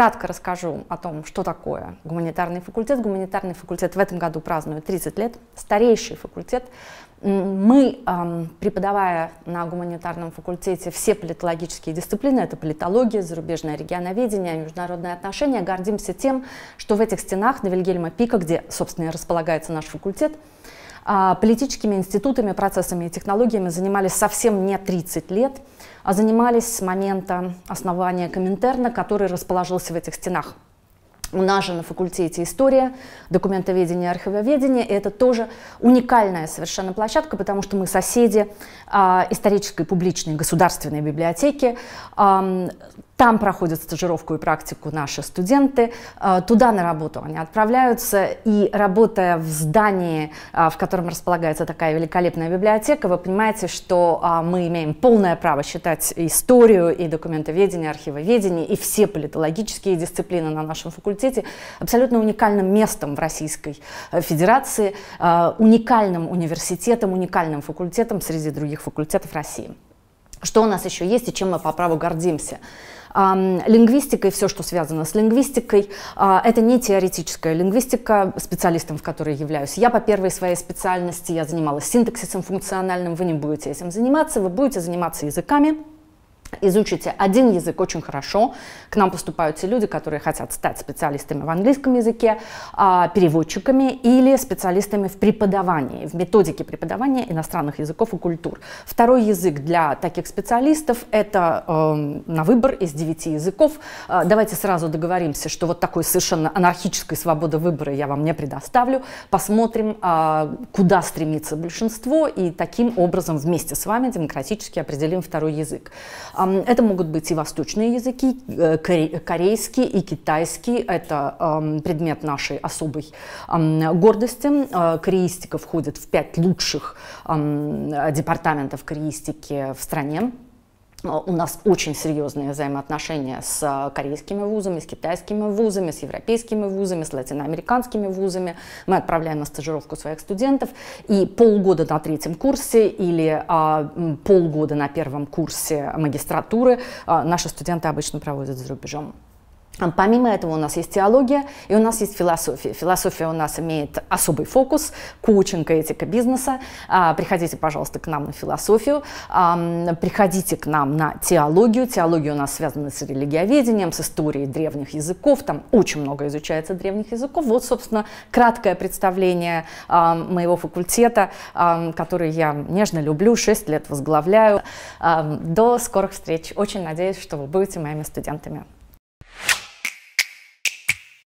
Кратко расскажу о том, что такое гуманитарный факультет. Гуманитарный факультет в этом году празднует 30 лет, старейший факультет. Мы, эм, преподавая на гуманитарном факультете все политологические дисциплины, это политология, зарубежное регионоведение, международные отношения, гордимся тем, что в этих стенах на Вильгельма Пика, где, собственно, и располагается наш факультет, а, политическими институтами, процессами и технологиями занимались совсем не 30 лет – а занимались с момента основания Коминтерна, который расположился в этих стенах. У нас же на факультете история, документоведение, архивоведение. И это тоже уникальная совершенно площадка, потому что мы соседи э, исторической публичной государственной библиотеки. Э, там проходят стажировку и практику наши студенты, э, туда на работу они отправляются, и работая в здании, э, в котором располагается такая великолепная библиотека, вы понимаете, что э, мы имеем полное право считать историю и документоведение, архивоведение, и все политологические дисциплины на нашем факультете абсолютно уникальным местом в Российской Федерации, уникальным университетом, уникальным факультетом среди других факультетов России что у нас еще есть и чем мы по праву гордимся. Лингвистикой, все, что связано с лингвистикой, а, это не теоретическая лингвистика, специалистом в которой являюсь. Я по первой своей специальности, я занималась синтаксисом функциональным, вы не будете этим заниматься, вы будете заниматься языками, изучите один язык очень хорошо. К нам поступают те люди, которые хотят стать специалистами в английском языке, а, переводчиками или специалистами в преподавании, в методике преподавания иностранных языков и культур. Второй язык для таких специалистов – это э, на выбор из девяти языков. А, давайте сразу договоримся, что вот такой совершенно анархической свободы выбора я вам не предоставлю. Посмотрим, э, куда стремится большинство, и таким образом вместе с вами демократически определим второй язык. Это могут быть и восточные языки, э, корейский и китайский. Это предмет нашей особой гордости. Э, кореистика входит в пять лучших департаментов кореистики в стране. А, у нас очень серьезные взаимоотношения с а, корейскими вузами, с китайскими вузами, с европейскими вузами, с латиноамериканскими вузами. Мы отправляем на стажировку своих студентов, и полгода на третьем курсе или а, полгода на первом курсе магистратуры а, наши студенты обычно проводят за рубежом. А помимо этого у нас есть теология и у нас есть философия. Философия у нас имеет особый фокус, коучинг и этика бизнеса. А, приходите, пожалуйста, к нам на философию, приходите к нам на теологию. Теология у нас связана с религиоведением, с историей древних языков. Там очень много изучается древних языков. Вот, собственно, краткое представление а, моего факультета, который я нежно люблю, 6 лет возглавляю. До скорых встреч. Очень надеюсь, что вы будете моими студентами.